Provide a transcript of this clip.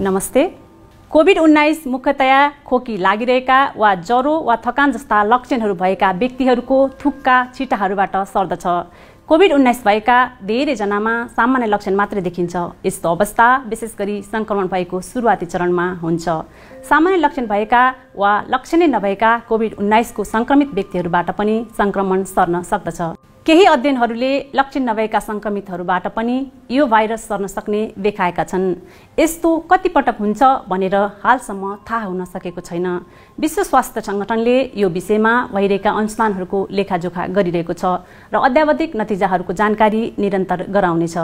नमस्ते कोभिड उन्नाइस मुख्यतया खोकी लागिरहेका वा ज्वरो वा थकान जस्ता लक्षणहरू भएका व्यक्तिहरूको थुक्का छिटाहरूबाट सर्दछ कोभिड उन्नाइस भएका धेरैजनामा सामान्य लक्षण मात्रै देखिन्छ यस्तो अवस्था विशेष गरी सङ्क्रमण भएको सुरुवाती चरणमा हुन्छ सामान्य लक्षण भएका वा लक्षणै नभएका कोभिड उन्नाइसको सङ्क्रमित व्यक्तिहरूबाट पनि सङ्क्रमण सर्न सक्दछ केही अध्ययनहरूले लक्षण नभएका सङ्क्रमितहरूबाट पनि यो भाइरस सर्न सक्ने देखाएका छन् यस्तो कतिपटक हुन्छ भनेर हालसम्म थाहा हुन सकेको छैन विश्व स्वास्थ्य सङ्गठनले यो विषयमा भइरहेका अनुष्ठानहरूको लेखाजोखा गरिरहेको छ र अध्यावधिक नतिजाहरूको जानकारी निरन्तर गराउनेछ